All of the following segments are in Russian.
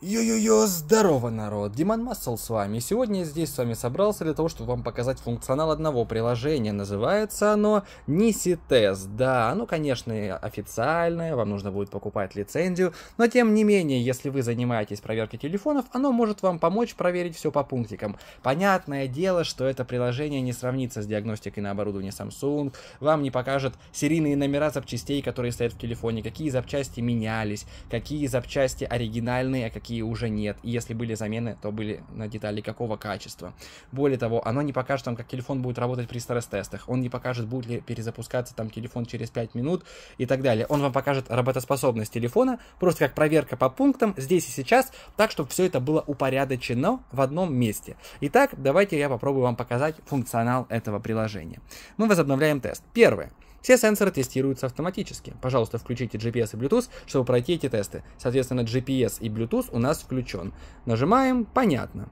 Йо-йо-йо, здорово, народ! Диман Массел с вами. Сегодня я здесь с вами собрался для того, чтобы вам показать функционал одного приложения. Называется оно Nisitest. Да, оно, конечно, официальное, вам нужно будет покупать лицензию, но тем не менее, если вы занимаетесь проверкой телефонов, оно может вам помочь проверить все по пунктикам. Понятное дело, что это приложение не сравнится с диагностикой на оборудовании Samsung, вам не покажет серийные номера запчастей, которые стоят в телефоне, какие запчасти менялись, какие запчасти оригинальные, а какие такие уже нет. И если были замены, то были на детали какого качества. Более того, оно не покажет вам, как телефон будет работать при стресс-тестах. Он не покажет, будет ли перезапускаться там телефон через 5 минут и так далее. Он вам покажет работоспособность телефона, просто как проверка по пунктам здесь и сейчас, так, чтобы все это было упорядочено в одном месте. Итак, давайте я попробую вам показать функционал этого приложения. Мы возобновляем тест. Первое. Все сенсоры тестируются автоматически. Пожалуйста, включите GPS и Bluetooth, чтобы пройти эти тесты. Соответственно, GPS и Bluetooth у нас включен. Нажимаем «Понятно».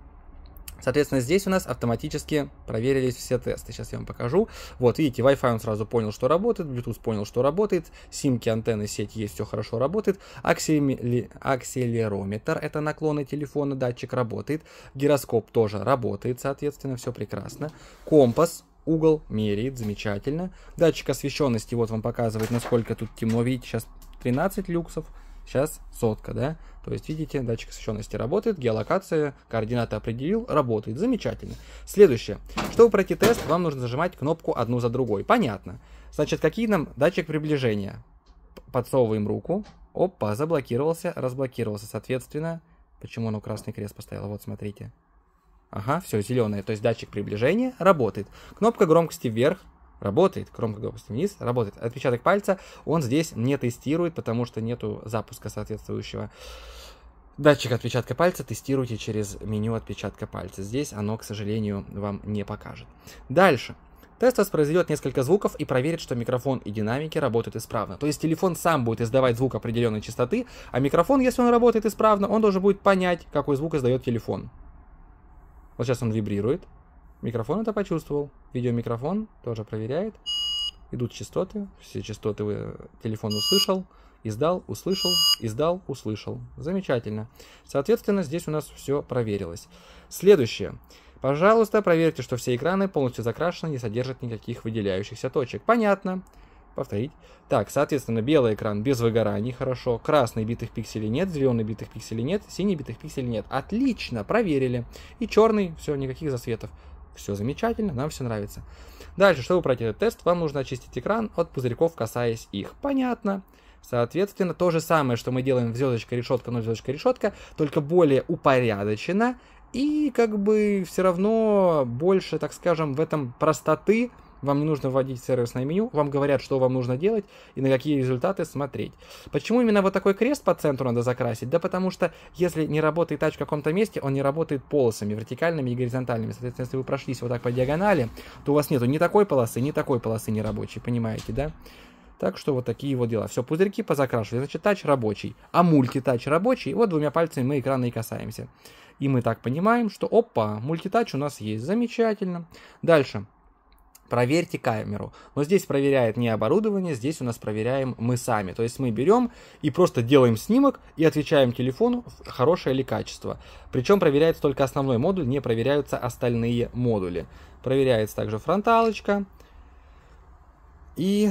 Соответственно, здесь у нас автоматически проверились все тесты. Сейчас я вам покажу. Вот, видите, Wi-Fi он сразу понял, что работает, Bluetooth понял, что работает, симки, антенны, сеть есть, все хорошо работает, Аксель... акселерометр, это наклоны телефона, датчик работает, гироскоп тоже работает, соответственно, все прекрасно, компас, угол меряет, замечательно. Датчик освещенности вот вам показывает, насколько тут темно. Видите, сейчас 13 люксов, сейчас сотка, да? То есть, видите, датчик освещенности работает, геолокация, координаты определил, работает. Замечательно. Следующее. Чтобы пройти тест, вам нужно зажимать кнопку одну за другой. Понятно. Значит, какие нам датчик приближения? Подсовываем руку. Опа, заблокировался, разблокировался. Соответственно, почему оно красный крест поставило? Вот, смотрите. Ага, все, зеленое, то есть датчик приближения работает. Кнопка громкости вверх работает, кнопка громкости вниз работает. Отпечаток пальца он здесь не тестирует, потому что нету запуска соответствующего. Датчик отпечатка пальца тестируйте через меню отпечатка пальца. Здесь оно, к сожалению, вам не покажет. Дальше. Тест воспроизведет несколько звуков и проверит, что микрофон и динамики работают исправно. То есть телефон сам будет издавать звук определенной частоты, а микрофон, если он работает исправно, он должен будет понять, какой звук издает телефон. Вот сейчас он вибрирует. Микрофон это почувствовал. Видеомикрофон тоже проверяет. Идут частоты. Все частоты телефон услышал, издал, услышал, издал, услышал. Замечательно. Соответственно, здесь у нас все проверилось. Следующее. Пожалуйста, проверьте, что все экраны полностью закрашены, не содержат никаких выделяющихся точек. Понятно повторить. Так, соответственно, белый экран без выгораний, хорошо. Красный битых пикселей нет, зеленый битых пикселей нет, синий битых пикселей нет. Отлично, проверили. И черный, все, никаких засветов. Все замечательно, нам все нравится. Дальше, чтобы пройти этот тест, вам нужно очистить экран от пузырьков, касаясь их. Понятно. Соответственно, то же самое, что мы делаем в звездочка, решетка, ноль звездочка, решетка, только более упорядочено и как бы все равно больше, так скажем, в этом простоты вам не нужно вводить сервисное меню, вам говорят, что вам нужно делать и на какие результаты смотреть. Почему именно вот такой крест по центру надо закрасить? Да потому что если не работает тач в каком-то месте, он не работает полосами, вертикальными и горизонтальными. Соответственно, если вы прошлись вот так по диагонали, то у вас нету ни такой полосы, ни такой полосы не рабочей, понимаете, да? Так что вот такие вот дела. Все, пузырьки позакрашивали. Значит, тач рабочий. А мультитач рабочий. Вот двумя пальцами мы экрана и касаемся. И мы так понимаем, что опа, мультитач у нас есть. Замечательно. Дальше проверьте камеру. Но здесь проверяет не оборудование, здесь у нас проверяем мы сами. То есть мы берем и просто делаем снимок и отвечаем телефону, хорошее ли качество. Причем проверяется только основной модуль, не проверяются остальные модули. Проверяется также фронталочка. И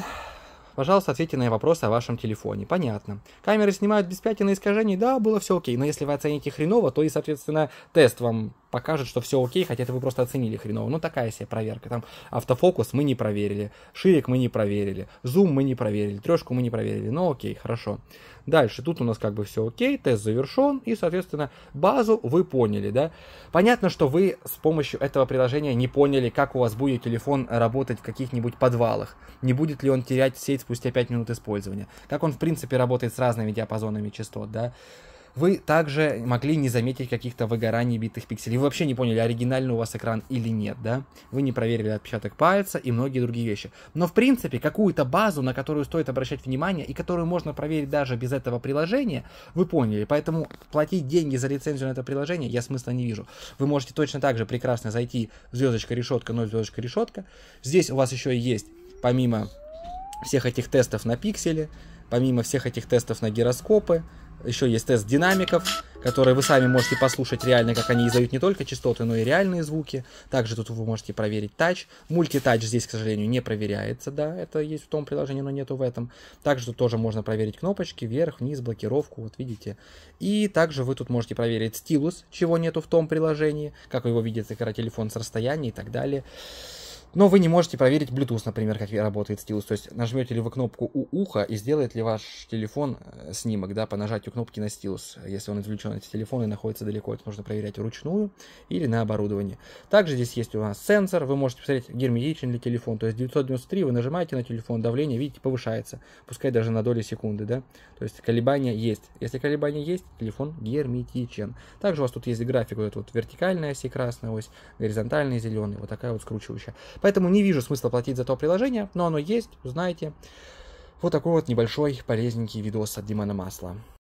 Пожалуйста, ответьте на вопрос о вашем телефоне. Понятно. Камеры снимают без пятен и искажений, да, было все окей. Но если вы оцените хреново, то и, соответственно, тест вам покажет, что все окей, хотя это вы просто оценили хреново. Ну, такая себе проверка. Там автофокус мы не проверили, ширик мы не проверили, зум мы не проверили, трешку мы не проверили. Ну, окей, хорошо. Дальше, тут у нас как бы все окей, тест завершен, и, соответственно, базу вы поняли, да. Понятно, что вы с помощью этого приложения не поняли, как у вас будет телефон работать в каких-нибудь подвалах, не будет ли он терять сеть спустя 5 минут использования. Как он, в принципе, работает с разными диапазонами частот, да. Вы также могли не заметить каких-то выгораний битых пикселей. Вы вообще не поняли, оригинальный у вас экран или нет, да? Вы не проверили отпечаток пальца и многие другие вещи. Но, в принципе, какую-то базу, на которую стоит обращать внимание и которую можно проверить даже без этого приложения, вы поняли. Поэтому платить деньги за лицензию на это приложение я смысла не вижу. Вы можете точно так же прекрасно зайти звездочка-решетка, 0 звездочка-решетка. Здесь у вас еще и есть, помимо всех этих тестов на пиксели, помимо всех этих тестов на гироскопы, еще есть тест динамиков, которые вы сами можете послушать реально, как они издают не только частоты, но и реальные звуки. Также тут вы можете проверить тач. Мультитач здесь, к сожалению, не проверяется, да, это есть в том приложении, но нету в этом. Также тут тоже можно проверить кнопочки, вверх, вниз, блокировку, вот видите. И также вы тут можете проверить стилус, чего нету в том приложении, как его видит экран телефон с расстояния и так далее. Но вы не можете проверить Bluetooth, например, как работает стилус. То есть нажмете ли вы кнопку у уха и сделает ли ваш телефон э, снимок, да, по нажатию кнопки на стилус. Если он извлечен от телефона и находится далеко, это нужно проверять вручную или на оборудовании. Также здесь есть у нас сенсор, вы можете посмотреть, герметичен ли телефон. То есть 993 вы нажимаете на телефон, давление, видите, повышается, пускай даже на доли секунды, да. То есть колебания есть. Если колебания есть, телефон герметичен. Также у вас тут есть график, вот эта вот вертикальная оси красная ось, горизонтальная зеленая, вот такая вот скручивающая. Поэтому не вижу смысла платить за то приложение, но оно есть, знаете. Вот такой вот небольшой полезненький видос от Димана Масла.